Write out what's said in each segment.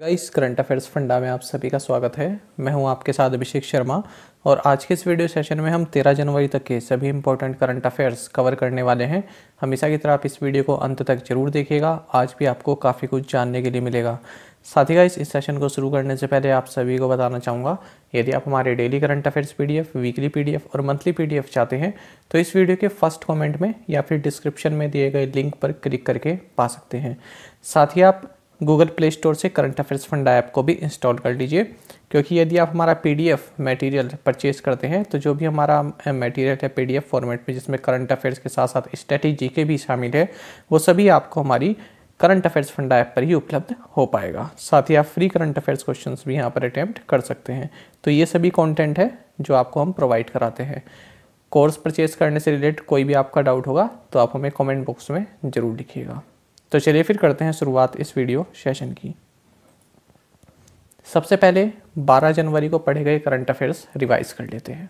Guys current affairs funda में आप सभी का स्वागत है मैं हूं आपके साथ अभिषेक शर्मा और आज के इस वीडियो सेशन में हम 13 जनवरी तक के सभी इंपॉर्टेंट करंट अफेयर्स कवर करने वाले हैं हमेशा की तरह आप इस वीडियो को अंत तक जरूर देखिएगा आज भी आपको काफ़ी कुछ जानने के लिए मिलेगा साथ ही गाइस इस सेशन को शुरू करने से पहले आप सभी को बताना चाहूँगा यदि आप हमारे daily current affairs P weekly P और मंथली पी चाहते हैं तो इस वीडियो के फर्स्ट कॉमेंट में या फिर डिस्क्रिप्शन में दिए गए लिंक पर क्लिक करके पा सकते हैं साथ ही आप गूगल प्ले स्टोर से करंट अफेयर्स फंड ऐप को भी इंस्टॉल कर लीजिए क्योंकि यदि आप हमारा पीडीएफ मटेरियल परचेज करते हैं तो जो भी हमारा मटेरियल है पीडीएफ फॉर्मेट में जिसमें करंट अफेयर्स के साथ साथ स्ट्रेटेजी के भी शामिल है वो सभी आपको हमारी करंट अफेयर्स फंड ऐप पर ही उपलब्ध हो पाएगा साथ ही आप फ्री करंट अफेयर्स क्वेश्चन भी यहाँ पर अटैम्प्ट कर सकते हैं तो ये सभी कॉन्टेंट है जो आपको हम प्रोवाइड कराते हैं कोर्स परचेज करने से रिलेटेड कोई भी आपका डाउट होगा तो आप हमें कमेंट बॉक्स में ज़रूर लिखिएगा तो चलिए फिर करते हैं शुरुआत इस वीडियो सेशन की सबसे पहले 12 जनवरी को पढ़े गए करंट अफेयर्स रिवाइज कर लेते हैं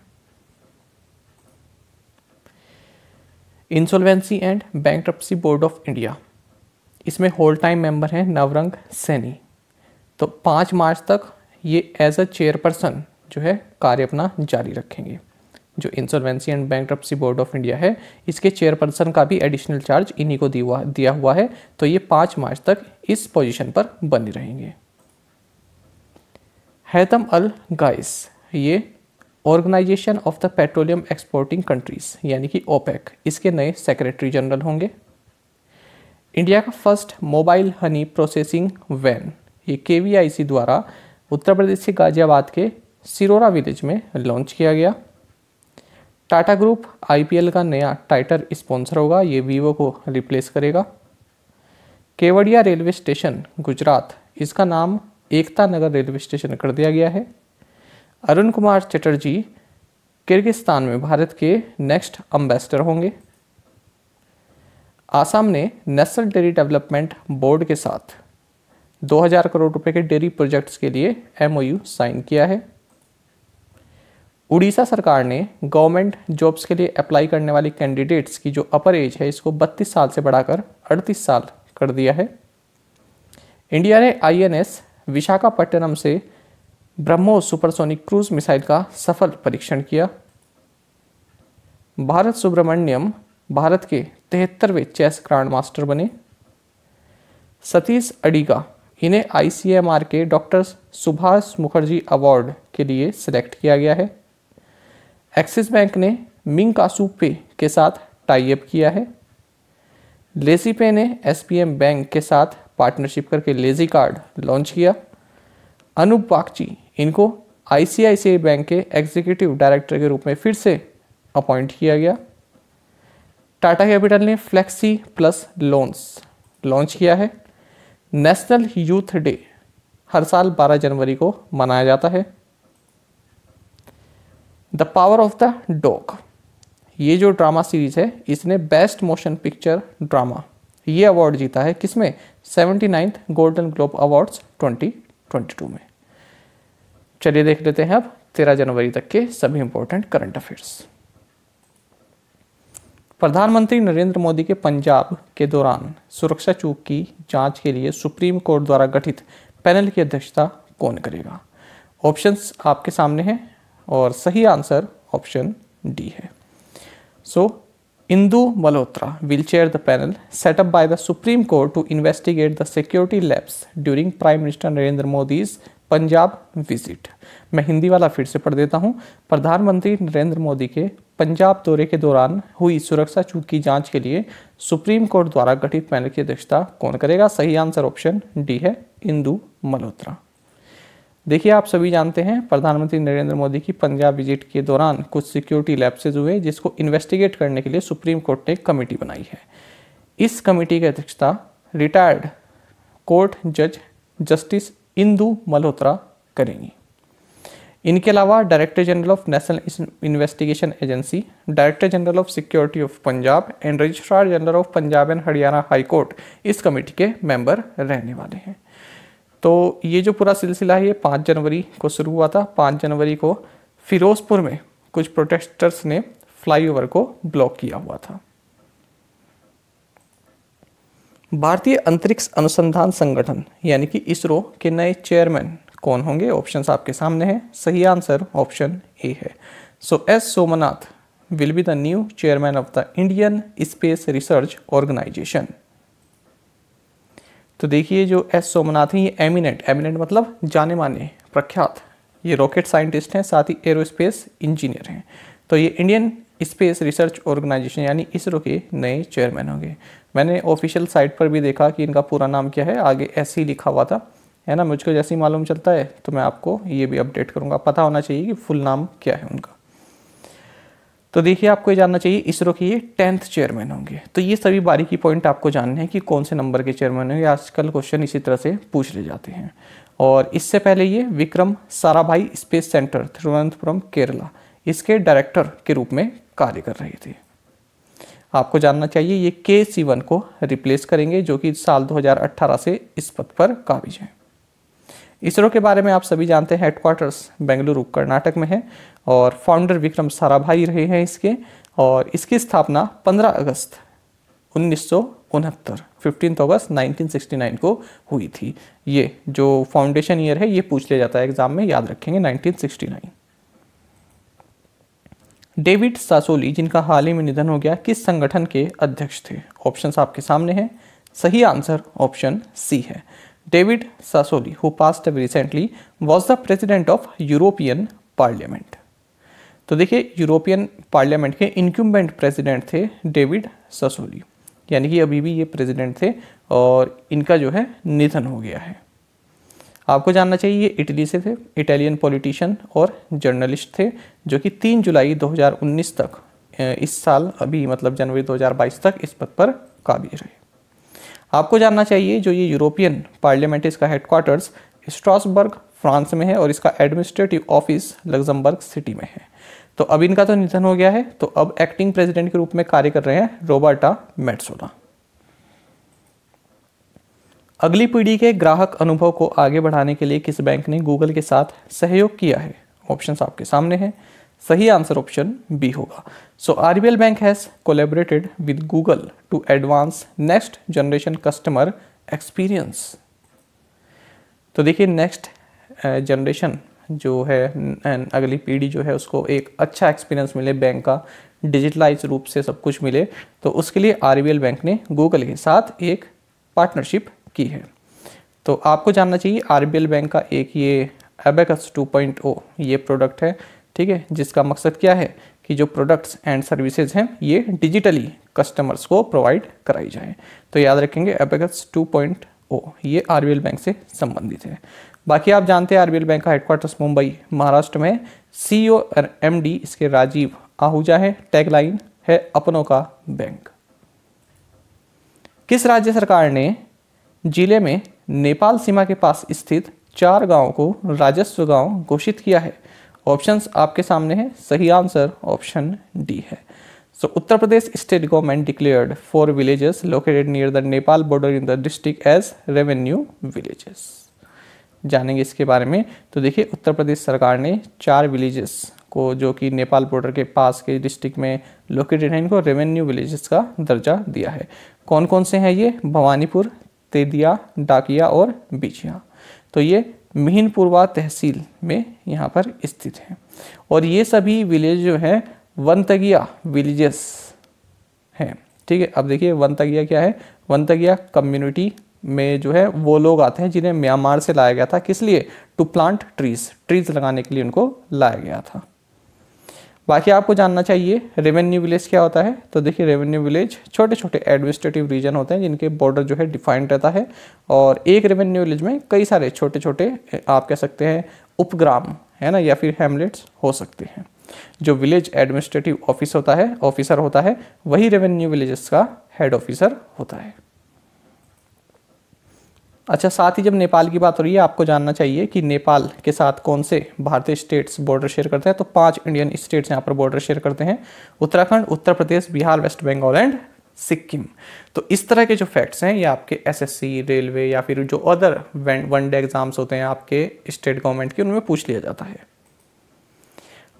insolvency and bank board of India इसमें होल टाइम मेंबर हैं नवरंग सैनी तो 5 मार्च तक ये एज अ चेयरपर्सन जो है कार्य अपना जारी रखेंगे जो insolvency and bank board of India है इसके चेयरपर्सन का भी एडिशनल चार्ज इन्हीं को दिया हुआ है तो ये पाँच मार्च तक इस पोजीशन पर बने रहेंगे हैतम अल गाइस ये organisation of the petroleum exporting countries यानी कि ओपेक इसके नए सेक्रेटरी जनरल होंगे इंडिया का first mobile honey processing van ये के द्वारा उत्तर प्रदेश के गाजियाबाद के सिरोरा विलेज में लॉन्च किया गया टाटा ग्रुप आईपीएल का नया टाइटर स्पॉन्सर होगा ये वीवो को रिप्लेस करेगा केवड़िया रेलवे स्टेशन गुजरात इसका नाम एकता नगर रेलवे स्टेशन कर दिया गया है अरुण कुमार चटर्जी किर्गिस्तान में भारत के नेक्स्ट अम्बेसडर होंगे आसाम ने नेशनल डेयरी डेवलपमेंट बोर्ड के साथ 2000 करोड़ रुपए के डेयरी प्रोजेक्ट्स के लिए एमओयू साइन किया है उड़ीसा सरकार ने गवर्नमेंट जॉब्स के लिए अप्लाई करने वाले कैंडिडेट्स की जो अपर एज है इसको 32 साल से बढ़ाकर 38 साल कर दिया है इंडिया ने आईएनएस विशाखापट्टनम से ब्रह्मोस सुपरसोनिक क्रूज मिसाइल का सफल परीक्षण किया भारत सुब्रमण्यम भारत के तिहत्तरवें चेस ग्रांड मास्टर बने सतीश अडिगा इन्हें आईसीएमआर के डॉक्टर सुभाष मुखर्जी अवार्ड के लिए सिलेक्ट किया गया है एक्सिस बैंक ने मिंग कासू पे के साथ टाइप किया है लेजी पे ने एस बैंक के साथ पार्टनरशिप करके लेजी कार्ड लॉन्च किया अनूप बागची इनको आईसीआईसीआई बैंक के एग्जीक्यूटिव डायरेक्टर के रूप में फिर से अपॉइंट किया गया टाटा कैपिटल ने फ्लेक्सी प्लस लोन्स लॉन्च किया है नेशनल यूथ डे हर साल 12 जनवरी को मनाया जाता है the power of the dog ये जो ड्रामा सीरीज है इसने बेस्ट मोशन पिक्चर ड्रामा ये अवार्ड जीता है किसमें seventy ninth Golden Globe awards 2022 में चलिए देख लेते हैं अब तेरह जनवरी तक के सभी इंपॉर्टेंट करंट अफेयर्स प्रधानमंत्री नरेंद्र मोदी के पंजाब के दौरान सुरक्षा चूक की जांच के लिए सुप्रीम कोर्ट द्वारा गठित पैनल की अध्यक्षता कौन करेगा ऑप्शंस आपके सामने हैं और सही आंसर ऑप्शन डी है so Indu Malhotra will chair the panel set up by the supreme court to investigate the security lapse during prime minister Narendra Narendra Punjab visit मैं हिंदी वाला फिर से पढ़ देता हूँ प्रधानमंत्री नरेंद्र मोदी के पंजाब दौरे के दौरान हुई सुरक्षा चूक की जांच के लिए सुप्रीम कोर्ट द्वारा गठित पैनल की अध्यक्षता कौन करेगा सही आंसर ऑप्शन डी है इंदू मल्होत्रा देखिए आप सभी जानते हैं प्रधानमंत्री नरेंद्र मोदी की पंजाब विजिट के दौरान कुछ सिक्योरिटी लैप्सेज हुए जिसको इन्वेस्टिगेट करने के लिए सुप्रीम कोर्ट ने कमेटी बनाई है इस कमेटी की अध्यक्षता रिटायर्ड कोर्ट जज जस्टिस इंदु मल्होत्रा करेंगी इनके अलावा director general of national investigation agency director general of security of Punjab and registrar general of Punjab and Haryana high court इस कमेटी के मेंबर रहने वाले हैं तो ये जो पूरा सिलसिला है ये पाँच जनवरी को शुरू हुआ था पाँच जनवरी को फिरोजपुर में कुछ प्रोटेस्टर्स ने फ्लाईओवर को ब्लॉक किया हुआ था भारतीय अंतरिक्ष अनुसंधान संगठन यानी कि इसरो के नए चेयरमैन कौन होंगे ऑप्शंस आपके सामने हैं सही आंसर ऑप्शन ए है so S Somanath will be the new chairman of the Indian space research organisation तो देखिए जो एस सोमनाथ हैं ये एमिनेंट एमिनेंट मतलब जाने माने प्रख्यात ये रॉकेट साइंटिस्ट हैं साथ ही एरोस्पेस इंजीनियर हैं तो ये इंडियन स्पेस रिसर्च ऑर्गेनाइजेशन यानी इसरो के नए चेयरमैन होंगे मैंने ऑफिशियल साइट पर भी देखा कि इनका पूरा नाम क्या है आगे ऐसे ही लिखा हुआ था है ना मुझको जैसे ही मालूम चलता है तो मैं आपको ये भी अपडेट करूँगा पता होना चाहिए कि फुल नाम क्या है उनका तो देखिए आपको ये जानना चाहिए इसरो के ये टेंथ चेयरमैन होंगे तो ये सभी बारीकी पॉइंट आपको जानने हैं कि कौन से नंबर के चेयरमैन होंगे आजकल क्वेश्चन इसी तरह से पूछ ले जाते हैं और इससे पहले ये विक्रम साराभाई स्पेस सेंटर तिरुवनंतपुरम केरला इसके डायरेक्टर के रूप में कार्य कर रहे थे आपको जानना चाहिए ये के सीवन को रिप्लेस करेंगे जो कि साल 2018 से इस पद पर काबिज हैं इसरो के बारे में आप सभी जानते हैं हेडक्वार्टर्स बेंगलुरु कर्नाटक में है और फाउंडर विक्रम साराभाई रहे हैं इसके और इसकी स्थापना 15 अगस्त उन्नीस सौ अगस्त 1969 को हुई थी ये जो फाउंडेशन ईयर है ये पूछ लिया जाता है एग्जाम में याद रखेंगे 1969 डेविड सासोली जिनका हाल ही में निधन हो गया किस संगठन के अध्यक्ष थे ऑप्शंस आपके सामने हैं सही आंसर ऑप्शन सी है David Sassoli, who passed away recently, was the president of European Parliament. तो देखिए यूरोपियन पार्लियामेंट के इनक्यूबेंट प्रेसिडेंट थे डेविड ससोली यानी कि अभी भी ये प्रेसिडेंट थे और इनका जो है निधन हो गया है आपको जानना चाहिए ये इटली से थे इटालियन पॉलिटिशियन और जर्नलिस्ट थे जो कि 3 जुलाई 2019 तक इस साल अभी मतलब जनवरी 2022 तक इस पद पर काबिज रहे आपको जानना चाहिए जो ये यूरोपियन पार्लियामेंट इसका हेडक्वार्टर्स स्ट्रासबर्ग फ्रांस में है और इसका एडमिनिस्ट्रेटिव ऑफिस लग्जमबर्ग सिटी में है तो अब इनका तो निधन हो गया है तो अब एक्टिंग प्रेसिडेंट के रूप में कार्य कर रहे हैं रोबर्टा मेट्सोला अगली पीढ़ी के ग्राहक अनुभव को आगे बढ़ाने के लिए किस बैंक ने गूगल के साथ सहयोग किया है ऑप्शन आपके सामने हैं सही आंसर ऑप्शन बी होगा So RBL Bank has collaborated with Google to advance next generation customer experience. तो देखिए नेक्स्ट जनरेशन uh, जो है अगली पीढ़ी जो है उसको एक अच्छा एक्सपीरियंस मिले बैंक का डिजिटलाइज रूप से सब कुछ मिले तो उसके लिए आर बैंक ने गूगल के साथ एक पार्टनरशिप की है तो आपको जानना चाहिए आर बैंक का एक ये एबेकस 2.0 ये प्रोडक्ट है ठीक है जिसका मकसद क्या है कि जो प्रोडक्ट्स एंड सर्विसेज हैं ये डिजिटली कस्टमर्स को प्रोवाइड कराई जाए तो याद रखेंगे एपेगस 2.0 ये आर बैंक से संबंधित है बाकी आप जानते हैं आर बैंक का हेडक्वार्टर्स मुंबई महाराष्ट्र में सी ओ एम डी इसके राजीव आहूजा है टैगलाइन है अपनों का बैंक किस राज्य सरकार ने जिले में नेपाल सीमा के पास स्थित चार गांवों को राजस्व गांव घोषित किया है ऑप्शंस आपके सामने हैं सही आंसर ऑप्शन डी है So Uttar Pradesh state government declared four villages located near the Nepal border in the district as revenue villages जानेंगे इसके बारे में तो देखिए उत्तर प्रदेश सरकार ने चार विलेजेस को जो कि नेपाल बॉर्डर के पास के डिस्ट्रिक्ट में लोकेटेड हैं इनको रेवेन्यू विलेजेस का दर्जा दिया है कौन कौन से हैं ये भवानीपुर तेदिया डाकिया और बीचिया तो ये मिहिनपुरवा तहसील में यहाँ पर स्थित है और ये सभी विलेज जो है वंतगिया विलेजेस हैं ठीक है अब देखिए वंतगिया क्या है वंतगिया कम्युनिटी में जो है वो लोग आते हैं जिन्हें म्यांमार से लाया गया था किस लिए टू प्लांट ट्रीज ट्रीज लगाने के लिए उनको लाया गया था बाकी आपको जानना चाहिए रेवेन्यू विलेज क्या होता है तो देखिए रेवेन्यू विलेज छोटे छोटे एडमिनिस्ट्रेटिव रीजन होते हैं जिनके बॉर्डर जो है डिफाइंड रहता है और एक रेवेन्यू विलेज में कई सारे छोटे छोटे आप कह सकते हैं उपग्राम है ना या फिर हेमलेट्स हो सकते हैं जो विलेज एडमिनिस्ट्रेटिव ऑफिस होता है ऑफिसर होता है वही रेवेन्यू विलेजेस का हेड ऑफिसर होता है अच्छा साथ ही जब नेपाल की बात हो रही है आपको जानना चाहिए कि नेपाल के साथ कौन से भारतीय स्टेट्स बॉर्डर शेयर करते हैं तो पांच इंडियन स्टेट्स यहाँ पर बॉर्डर शेयर करते हैं उत्तराखंड उत्तर प्रदेश बिहार वेस्ट बंगाल एंड सिक्किम तो इस तरह के जो फैक्ट्स हैं ये आपके एसएससी रेलवे या फिर जो अदर वन डे एग्जाम्स होते हैं आपके स्टेट गवर्नमेंट के उनमें पूछ लिया जाता है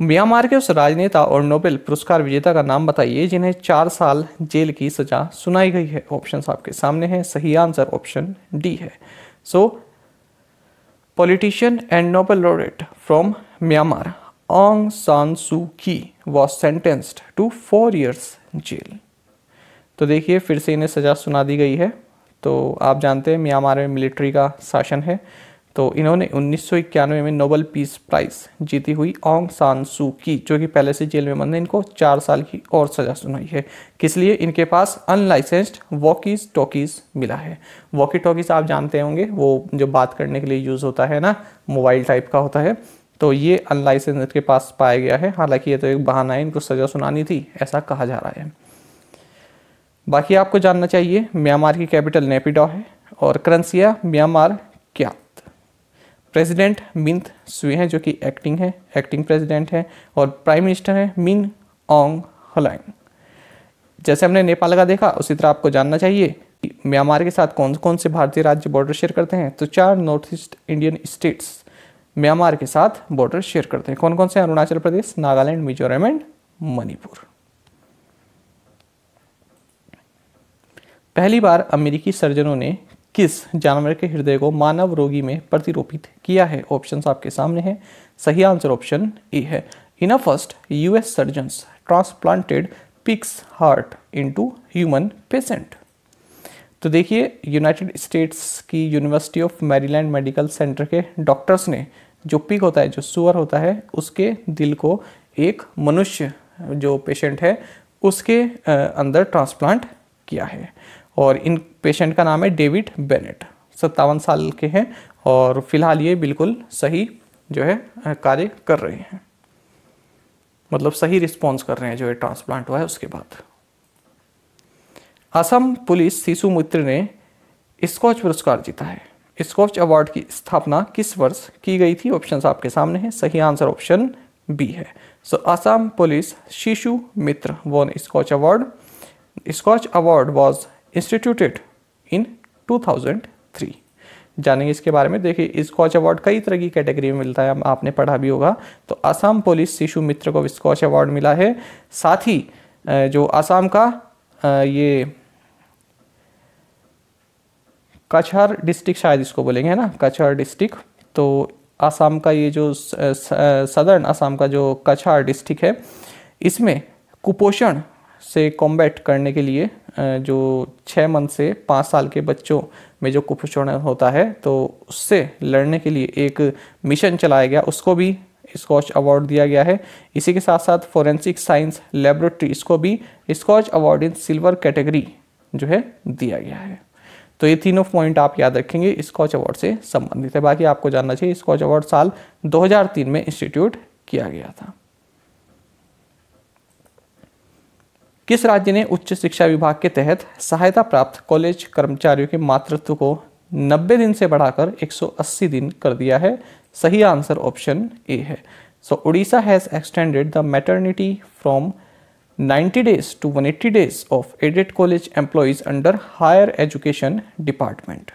म्यांमार के उस राजनेता और नोबेल पुरस्कार विजेता का नाम बताइए जिन्हें चार साल जेल की सजा सुनाई गई है ऑप्शन आपके सामने है सही आंसर ऑप्शन डी है so politician and Nobel laureate from Myanmar Aung San Suu Kyi was sentenced to four years jail तो देखिए फिर से इन्हें सज़ा सुना दी गई है तो आप जानते हैं म्यांमार में मिलिट्री का शासन है तो इन्होंने उन्नीस में नोबल पीस प्राइज जीती हुई ओंग सान सू की जो कि पहले से जेल में बंद है इनको चार साल की और सज़ा सुनाई है किस लिए इनके पास अनलाइसेंस्ड वॉकीज टॉकीज़ मिला है वॉकी टॉकीज़ आप जानते होंगे वो जो बात करने के लिए यूज़ होता है ना मोबाइल टाइप का होता है तो ये अनलाइसेंस के पास पाया गया है हालांकि ये तो एक बहाना है इनको सज़ा सुनानी थी ऐसा कहा जा रहा है बाकी आपको जानना चाहिए म्यांमार की कैपिटल नेपिडॉ है और करंसिया म्यांमार प्रेसिडेंट मिंथ सुए हैं जो कि एक्टिंग है एक्टिंग प्रेसिडेंट है और प्राइम मिनिस्टर है मिन ऑंग हलैंग जैसे हमने नेपाल का देखा उसी तरह आपको जानना चाहिए कि म्यांमार के साथ कौन कौन से भारतीय राज्य बॉर्डर शेयर करते हैं तो चार north east Indian states Myanmar के साथ बॉर्डर शेयर करते हैं कौन कौन से अरुणाचल प्रदेश नागालैंड मिजोरम एंड मणिपुर पहली बार अमेरिकी सर्जनों ने किस जानवर के हृदय को मानव रोगी में प्रतिरोपित किया है ऑप्शन आपके सामने हैं सही आंसर ऑप्शन ए है in a first US surgeon transplanted pig's heart into human patient तो देखिए यूनाइटेड स्टेट्स की university of Maryland medical centre के डॉक्टर्स ने जो पिक होता है जो सुअर होता है उसके दिल को एक मनुष्य जो पेशेंट है उसके अंदर ट्रांसप्लांट किया है और इन पेशेंट का नाम है डेविड बेनेट सत्तावन साल के हैं और फिलहाल ये बिल्कुल सही जो है कार्य कर रहे हैं मतलब सही रिस्पॉन्स कर रहे हैं जो है ट्रांसप्लांट हुआ है उसके बाद असम पुलिस शिशु मित्र ने स्कॉच पुरस्कार जीता है स्कॉच अवार्ड की स्थापना किस वर्ष की गई थी ऑप्शन आपके सामने है सही आंसर ऑप्शन बी है so so, Assam police Shishu Mitra won Skoch award Skoch award was instituted in 2003 जानेंगे इसके बारे में देखिए स्कॉच अवार्ड कई तरह की कैटेगरी में मिलता है आपने पढ़ा भी होगा तो असम पुलिस शिशु मित्र को स्कॉच अवार्ड मिला है साथ ही जो असम का ये कछहर डिस्ट्रिक्ट शायद इसको बोलेंगे है ना कछहर डिस्ट्रिक्ट तो असम का ये जो सदर्न असम का जो कछहर डिस्ट्रिक्ट है इसमें कुपोषण से कॉम्बैट करने के लिए जो छः मंथ से पाँच साल के बच्चों में जो कुपोषण होता है तो उससे लड़ने के लिए एक मिशन चलाया गया उसको भी स्कॉच अवार्ड दिया गया है इसी के साथ साथ फोरेंसिक साइंस लेबोरेटरी इसको भी Skoch award in silver category जो है दिया गया है तो ये तीनों पॉइंट आप याद रखेंगे स्कॉच अवार्ड से संबंधित है बाकी आपको जानना चाहिए स्कॉच अवार्ड साल 2003 में इंस्टीट्यूट किया गया था किस राज्य ने उच्च शिक्षा विभाग के तहत सहायता प्राप्त कॉलेज कर्मचारियों के मातृत्व को 90 दिन से बढ़ाकर 180 दिन कर दिया है सही आंसर ऑप्शन ए है so Orissa has extended the maternity from 90 days to 180 days of aided college employees under higher education department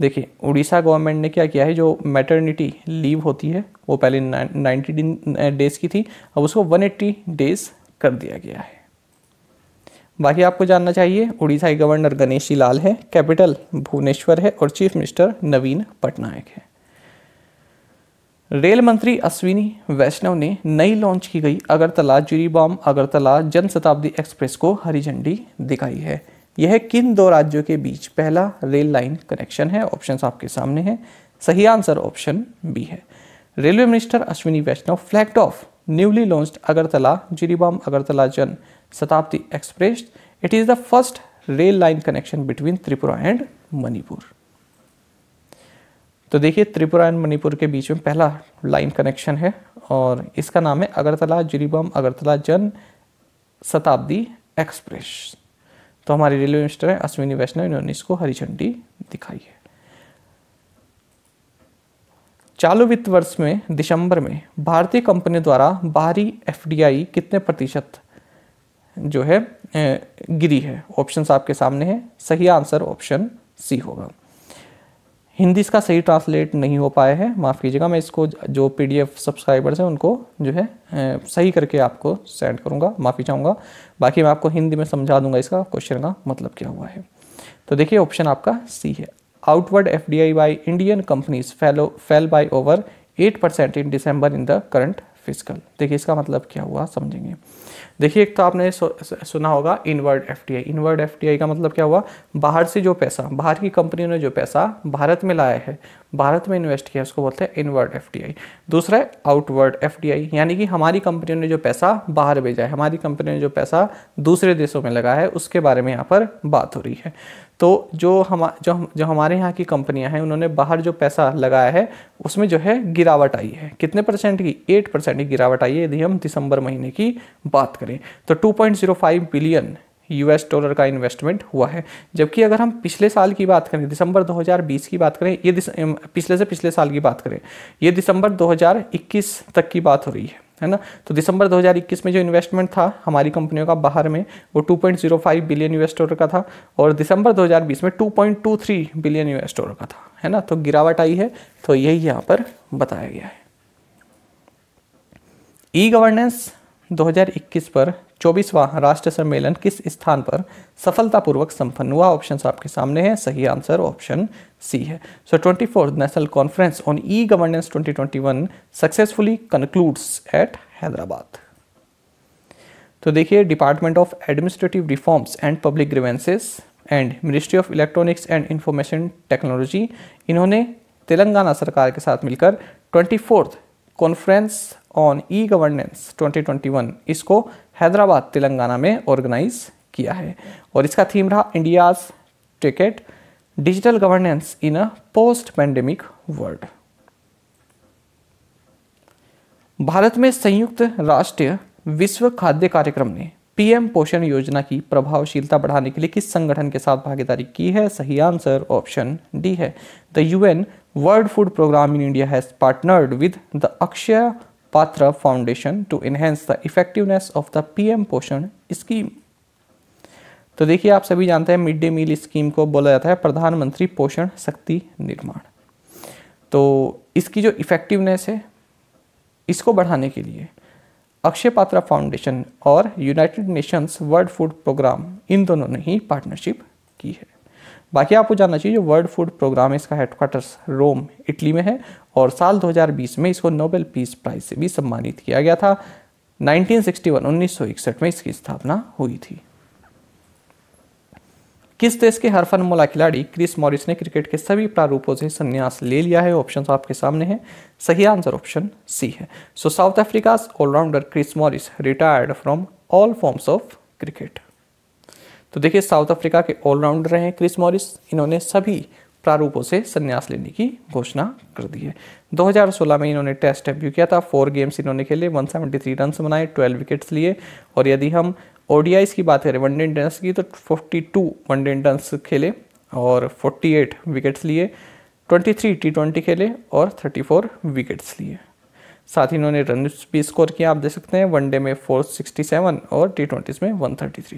देखिए उड़ीसा गवर्नमेंट ने क्या किया है जो मैटर्निटी लीव होती है वो पहले 90 डेज की थी अब उसको 180 डेज कर दिया गया है बाकी आपको जानना चाहिए उड़ीसा के गवर्नर गणेशी लाल है कैपिटल भुवनेश्वर है और चीफ मिनिस्टर नवीन पटनायक है रेल मंत्री अश्विनी वैष्णव ने नई लॉन्च की गई अगरतला जुरीबॉम अगरतला जन शताब्दी एक्सप्रेस को हरी झंडी दिखाई है यह किन दो राज्यों के बीच पहला रेल लाइन कनेक्शन है ऑप्शन आपके सामने है सही आंसर ऑप्शन बी है railway minister Ashwini Vaishnaw flag off newly launch Agartala Jiribam Agartala Jan Shatabdi express it is the first rail line connection between Tripura and Manipur तो देखिए त्रिपुरा एंड मणिपुर के बीच में पहला लाइन कनेक्शन है और इसका नाम है अगरतला जिरीबाम अगरतला जन शताब्दी एक्सप्रेस तो हमारे रेलवे मिनिस्टर हैं अश्विनी वैष्णव इन्होंने इसको हरी झंडी दिखाई है चालू वित्त वर्ष में दिसंबर में भारतीय कंपनी द्वारा बाहरी एफ कितने प्रतिशत जो है गिरी है ऑप्शन आपके सामने है सही आंसर ऑप्शन सी होगा हिंदी इसका सही ट्रांसलेट नहीं हो पाया है माफ़ कीजिएगा मैं इसको जो पीडीएफ सब्सक्राइबर्स हैं उनको जो है सही करके आपको सेंड करूँगा माफ़ी चाहूँगा बाकी मैं आपको हिंदी में समझा दूंगा इसका क्वेश्चन का मतलब क्या हुआ है तो देखिए ऑप्शन आपका सी है outward FDI by Indian companies fell fell by over 8% in December in the current fiscal. देखिए इसका मतलब क्या हुआ समझेंगे देखिए एक तो आपने सुना होगा इनवर्ड एफटीआई इनवर्ड एफटीआई का मतलब क्या हुआ बाहर से जो पैसा बाहर की कंपनियों ने जो पैसा भारत में लाया है भारत में इन्वेस्ट किया उसको बोलते हैं इनवर्ड एफटीआई दूसरा है आउटवर्ड एफटीआई यानी कि हमारी कंपनियों ने जो पैसा बाहर भेजा है हमारी कंपनियों ने जो पैसा दूसरे देशों में लगाया है उसके बारे में यहाँ पर बात हो रही है तो जो हम जो हम जो हमारे यहाँ की कंपनियाँ हैं उन्होंने बाहर जो पैसा लगाया है उसमें जो है गिरावट आई है कितने परसेंट की एट परसेंट की गिरावट आई है यदि हम दिसंबर महीने की बात बात करें तो 2.05 बिलियन यूएस डॉलर का इन्वेस्टमेंट हुआ है जबकि अगर हम पिछले साल की बात करें दिसंबर 2020 की बात करें ये पिछले से पिछले साल की बात करें ये दिसंबर 2021 तक की बात हो रही है है ना तो दिसंबर 2021 में जो इन्वेस्टमेंट था हमारी कंपनियों का बाहर में वो 2.05 बिलियन यूएस डॉलर का था और दिसंबर 2020 में 2.23 बिलियन यूएस डॉलर का था है ना तो गिरावट आई है तो यही यहाँ पर बताया गया है ई गवर्नेंस 2021 पर 24वां राष्ट्र सम्मेलन किस स्थान पर सफलतापूर्वक संपन्न हुआ ऑप्शन आपके सामने है सही आंसर ऑप्शन सी है so twenty national conference on e governance 2021 successfully concludes at Hyderabad तो देखिए department of administrative reforms and public grievances and ministry of electronics and information technology इन्होंने तेलंगाना सरकार के साथ मिलकर twenty conference on e governance 2021 इसको हैदराबाद तेलंगाना में ऑर्गेनाइज किया है और इसका थीम रहा India's techade digital governance in a post pandemic world Bharat में संयुक्त राष्ट्र विश्व खाद्य कार्यक्रम ने पीएम पोषण योजना की प्रभावशीलता बढ़ाने के लिए किस संगठन के साथ भागीदारी की है सही आंसर ऑप्शन डी है the UN world food programme in India has partnered with the Akshaya Patra foundation to enhance the effectiveness of the PM Poshan scheme तो देखिए आप सभी जानते हैं मिड डे मील स्कीम को बोला जाता है प्रधानमंत्री पोषण शक्ति निर्माण तो इसकी जो इफेक्टिवनेस है इसको बढ़ाने के लिए अक्षय पात्रा फाउंडेशन और United Nations world food programme इन दोनों ने ही पार्टनरशिप की है बाकी आपको जानना चाहिए जो वर्ल्ड फूड प्रोग्राम है इसका हेडक्वार्टर्स रोम इटली में है और साल 2020 में इसको नोबेल पीस प्राइज से भी सम्मानित किया गया था 1961 1961 में इसकी स्थापना हुई थी किस देश के हरफनमोला खिलाड़ी क्रिस मॉरिस ने क्रिकेट के सभी प्रारूपों से संन्यास ले लिया है ऑप्शन आपके सामने है सही आंसर ऑप्शन सी है so South Africa all-rounder Chris Morris retired from all forms of cricket तो देखिए साउथ अफ्रीका के ऑलराउंडर हैं क्रिस मॉरिस इन्होंने सभी प्रारूपों से संन्यास लेने की घोषणा कर दी है 2016 में इन्होंने टेस्ट डेब्यू किया था फोर गेम्स इन्होंने खेले 173 रन बनाए 12 विकेट्स लिए और यदि हम ओडीआईस की बात करें वनडे इंटरनेशनल की तो टू वनडे इंटरनेशनल खेले और 48 विकेट्स लिए 23 टी ट्वेंटी खेले और 34 विकेट्स लिए साथ ही इन्होंने रन भी स्कोर किया आप देख सकते हैं वनडे में 467 और टी ट्वेंटीज़ में 133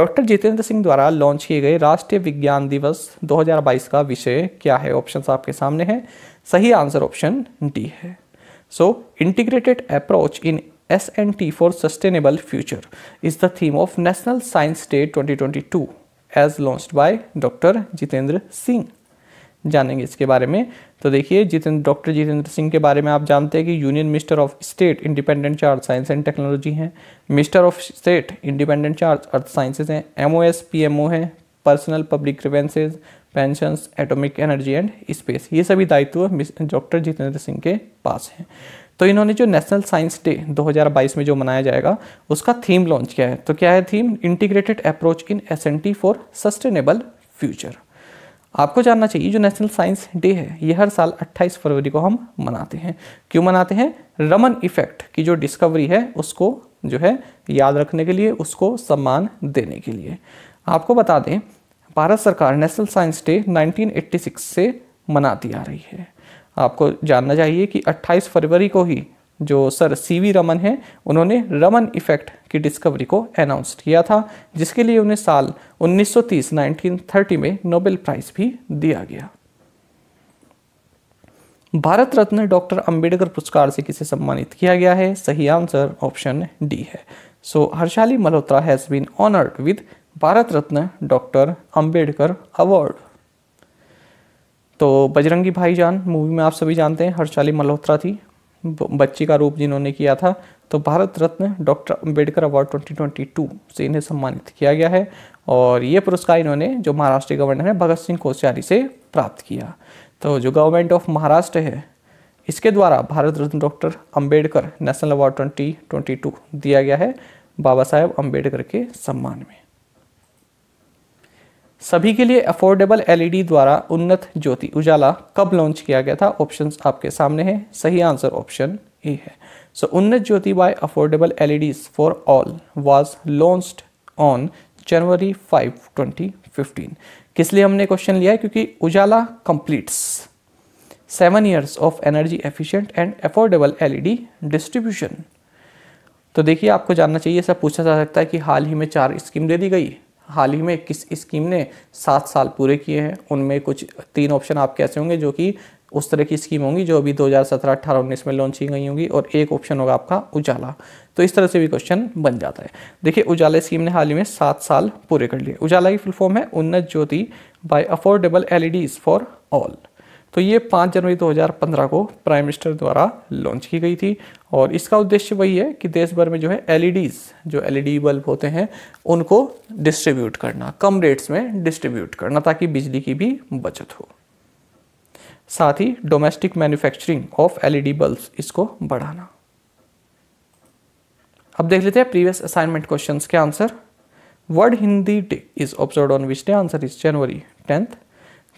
डॉक्टर जितेंद्र सिंह द्वारा लॉन्च किए गए राष्ट्रीय विज्ञान दिवस 2022 का विषय क्या है ऑप्शन आपके सामने है सही आंसर ऑप्शन डी है so integrated approach in T for sustainable future is the theme of national science day 2022 as launch by doctor Jitendra Singh जानेंगे इसके बारे में तो देखिए जितेंद्र डॉक्टर जितेंद्र सिंह के बारे में आप जानते हैं कि union minister of state independent charge science and technology हैं minister of state independent charge earth sciences हैं M O S P M O हैं personnel public grievances pension atomic energy and space ये सभी दायित्व डॉक्टर जितेंद्र सिंह के पास हैं तो इन्होंने जो नेशनल साइंस डे 2022 में जो मनाया जाएगा उसका थीम लॉन्च किया है तो क्या है theme integrated approach in S for sustainable future आपको जानना चाहिए जो नेशनल साइंस डे है ये हर साल 28 फरवरी को हम मनाते हैं क्यों मनाते हैं रमन इफेक्ट की जो डिस्कवरी है उसको जो है याद रखने के लिए उसको सम्मान देने के लिए आपको बता दें भारत सरकार नेशनल साइंस डे 1986 से मनाती आ रही है आपको जानना चाहिए कि 28 फरवरी को ही जो सर सीवी रमन हैं उन्होंने रमन इफेक्ट की डिस्कवरी को अनाउंस किया था जिसके लिए उन्हें साल 1930 1930 में नोबेल प्राइज़ भी दिया गया भारत रत्न डॉक्टर अंबेडकर पुरस्कार से किसे सम्मानित किया गया है सही आंसर ऑप्शन डी है so so, Harshaali Malhotra has been honoured with Bharat Ratna doctor Ambedkar award तो बजरंगी भाईजान मूवी में आप सभी जानते हैं हर्षाली मल्होत्रा थी बच्ची का रूप जिन्होंने किया था तो भारत रत्न डॉक्टर अम्बेडकर अवार्ड 2022 से इन्हें सम्मानित किया गया है और ये पुरस्कार इन्होंने जो महाराष्ट्र के गवर्नर है भगत सिंह कोश्यारी से प्राप्त किया तो जो गवर्नमेंट ऑफ महाराष्ट्र है इसके द्वारा Bharat Ratna doctor Ambedkar national award twenty दिया गया है बाबा साहेब अम्बेडकर के सम्मान में सभी के लिए अफोर्डेबल एलईडी द्वारा उन्नत ज्योति उजाला कब लॉन्च किया गया था ऑप्शंस आपके सामने हैं सही आंसर ऑप्शन ए है so Unnat Jyoti by affordable LEDs for all was launched on January 5 2015 किस लिए हमने क्वेश्चन लिया है क्योंकि Ujala completes seven years of energy efficient and affordable LED distribution तो देखिए आपको जानना चाहिए सब पूछा जा सकता है कि हाल ही में चार स्कीम दे दी गई हाल ही में किस स्कीम ने सात साल पूरे किए हैं उनमें कुछ तीन ऑप्शन आपके ऐसे होंगे जो कि उस तरह की स्कीम होंगी जो अभी 2017, 18, 19 में लॉन्च की गई होंगी और एक ऑप्शन होगा आपका उजाला तो इस तरह से भी क्वेश्चन बन जाता है देखिए उजाला स्कीम ने हाल ही में सात साल पूरे कर लिए उजाला की फुल फॉर्म है Unnat Jyoti by affordable LEDs for all तो ये पाँच जनवरी 2015 को प्राइम मिनिस्टर द्वारा लॉन्च की गई थी और इसका उद्देश्य वही है कि देश भर में जो है एलईडीज e जो एलईडी बल्ब e होते हैं उनको डिस्ट्रीब्यूट करना कम रेट्स में डिस्ट्रीब्यूट करना ताकि बिजली की भी बचत हो साथ ही domestic manufacturing of LED bulbs इसको बढ़ाना अब देख लेते हैं प्रीवियस असाइनमेंट क्वेश्चंस के answer world Hindi day is observe on which day answer is January tenth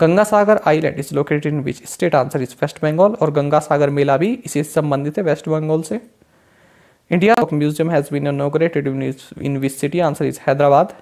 Ganga Sagar island is located in which state answer is West Bengal और गंगा सागर मेला भी इसी संबंधित है वेस्ट बंगाल से India museum has been inaugurated in which city answer is Hyderabad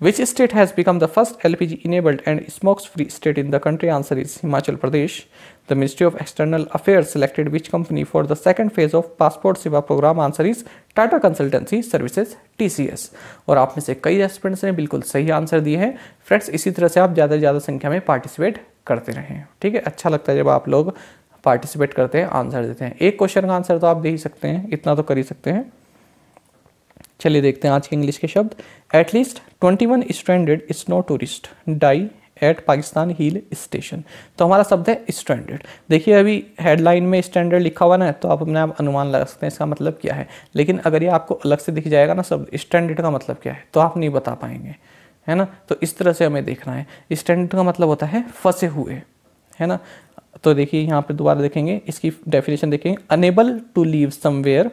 Which state has become the first LPG enabled and smokes free state in the country? Answer is Himachal Pradesh. The Ministry of External Affairs selected which company for the second phase of Passport Seva program? Answer is Tata Consultancy Services TCS. और आप में से कई रेस्पिडेंट्स ने बिल्कुल सही answer दिए हैं फ्रेंड्स इसी तरह से आप ज़्यादा से ज़्यादा संख्या में पार्टिसिपेट करते रहें ठीक है अच्छा लगता है जब आप लोग पार्टिसिपेट करते हैं आंसर देते हैं एक क्वेश्चन का आंसर तो आप दे ही सकते हैं इतना तो कर ही सकते हैं चलिए देखते हैं आज के इंग्लिश के शब्द at least twenty one stranded snow tourist die at Pakistan hill station तो हमारा शब्द है स्टैंडर्ड देखिए अभी हेडलाइन में स्टैंडर्ड लिखा हुआ ना तो आप अपने आप अनुमान लगा सकते हैं इसका मतलब क्या है लेकिन अगर ये आपको अलग से दिख जाएगा ना शब्द स्टैंडर्ड का मतलब क्या है तो आप नहीं बता पाएंगे है ना तो इस तरह से हमें देखना है स्टैंडर्ड का मतलब होता है फंसे हुए है ना तो देखिए यहाँ पर दोबारा देखेंगे इसकी डेफिनेशन देखेंगे unable to leave somewhere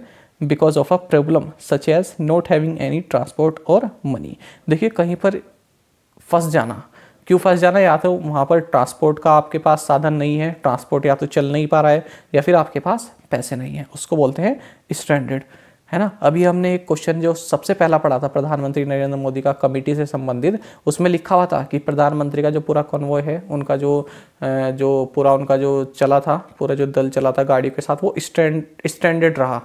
because of a problem such as not having any transport or money देखिए कहीं पर फंस जाना क्यों फंस जाना या तो वहाँ पर ट्रांसपोर्ट का आपके पास साधन नहीं है ट्रांसपोर्ट या तो चल नहीं पा रहा है या फिर आपके पास पैसे नहीं है उसको बोलते हैं स्टैंडर्ड है ना अभी हमने एक क्वेश्चन जो सबसे पहला पढ़ा था प्रधानमंत्री नरेंद्र मोदी का कमेटी से संबंधित उसमें लिखा हुआ था कि प्रधानमंत्री का जो पूरा कॉन्वॉय है उनका जो जो पूरा उनका जो चला था पूरा जो दल चला था गाड़ियों के साथ वो स्टैंड स्टैंडर्ड रहा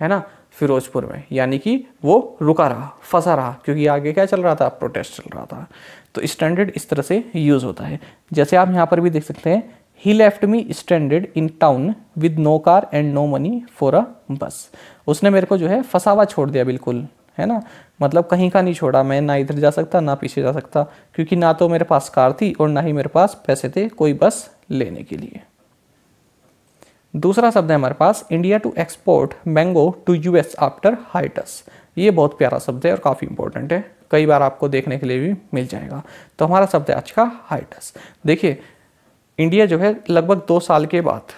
है ना फिरोजपुर में यानी कि वो रुका रहा फंसा रहा क्योंकि आगे क्या चल रहा था प्रोटेस्ट चल रहा था तो स्टैंडर्ड इस तरह से यूज़ होता है जैसे आप यहाँ पर भी देख सकते हैं he left me stranded in town with no car and no money for a bus उसने मेरे को जो है फसावा छोड़ दिया बिल्कुल है ना मतलब कहीं का नहीं छोड़ा मैं ना इधर जा सकता ना पीछे जा सकता क्योंकि ना तो मेरे पास कार थी और ना ही मेरे पास पैसे थे कोई बस लेने के लिए दूसरा शब्द है हमारे पास India to export mango to US after hiatus ये बहुत प्यारा शब्द है और काफ़ी इंपॉर्टेंट है कई बार आपको देखने के लिए भी मिल जाएगा तो हमारा शब्द है आज का हाइटस देखिए इंडिया जो है लगभग दो साल के बाद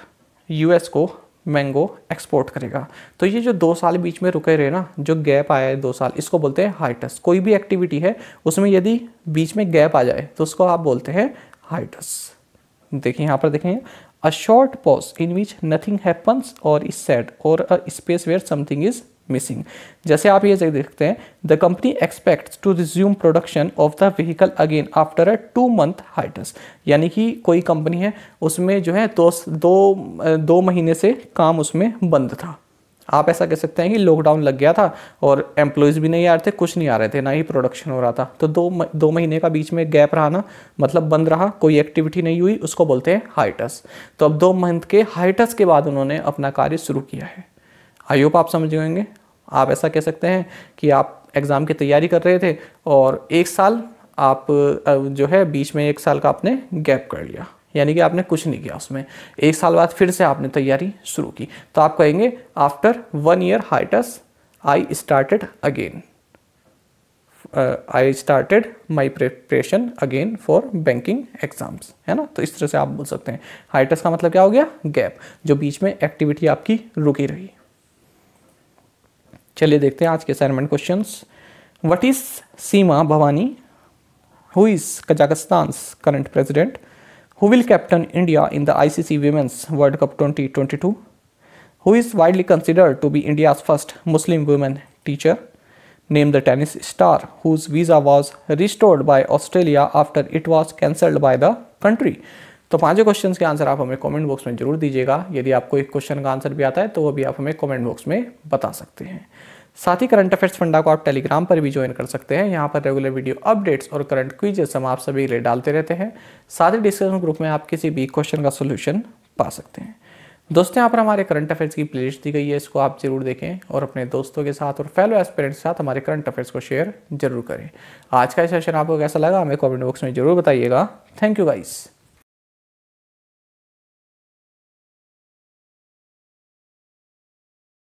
यूएस को मैंगो एक्सपोर्ट करेगा तो ये जो दो साल बीच में रुके रहे ना जो गैप आया है दो साल इसको बोलते हैं हाइटस कोई भी एक्टिविटी है उसमें यदि बीच में गैप आ जाए तो उसको आप बोलते हैं हाइटस देखिए यहाँ पर देखें a short pause in which nothing happens or is said or a space where something is missing जैसे आप ये देखते हैं the company expect to resume production of the vehicle again after a two month hiatus यानी कि कोई company है उसमें जो है दो दो महीने से काम उसमें बंद था आप ऐसा कह सकते हैं कि लॉकडाउन लग गया था और एम्प्लॉयज़ भी नहीं आ रहे थे कुछ नहीं आ रहे थे ना ही प्रोडक्शन हो रहा था तो दो दो महीने का बीच में गैप रहा ना मतलब बंद रहा कोई एक्टिविटी नहीं हुई उसको बोलते हैं हाइटस तो अब दो मंथ के हाइटस के बाद उन्होंने अपना कार्य शुरू किया है आई होप आप समझ गएंगे आप ऐसा कह सकते हैं कि आप एग्ज़ाम की तैयारी कर रहे थे और एक साल आप जो है बीच में एक साल का आपने गैप कर लिया यानी कि आपने कुछ नहीं किया उसमें एक साल बाद फिर से आपने तैयारी शुरू की तो आप कहेंगे after one year hiatus I started again I started my preparation again for banking exams है ना तो इस तरह से आप बोल सकते हैं हाइटस का मतलब क्या हो गया गैप जो बीच में एक्टिविटी आपकी रुकी रही चलिए देखते हैं आज के assignment question what is Seema Bhavani who is Kazakhstan current president who will captain India in the ICC Women's World Cup 2022, who is widely considered to be India's first Muslim woman teacher, name the tennis star whose visa was restored by Australia after it was cancelled by the country. तो पांचों questions के answer आप हमें comment box में जरूर दीजिएगा यदि आपको एक क्वेश्चन का आंसर भी आता है तो वो भी आप हमें कमेंट बॉक्स में बता सकते हैं साथ ही करंट अफेयर्स फंडा को आप टेलीग्राम पर भी ज्वाइन कर सकते हैं यहाँ पर रेगुलर वीडियो अपडेट्स और करंट क्विजेस हम आप सभी के लिए डालते रहते हैं साथ ही डिस्कशन ग्रुप में आप किसी भी क्वेश्चन का सोल्यूशन पा सकते हैं दोस्तों यहाँ पर हमारे करंट अफेयर्स की प्ले दी गई है इसको आप जरूर देखें और अपने दोस्तों के साथ और फेलो एस्पेरेंट्स के साथ हमारे करंट अफेयर्स को शेयर जरूर करें आज का सेशन आपको कैसा लगा हमें कॉमेंट बॉक्स में जरूर बताइएगा थैंक यू गाइस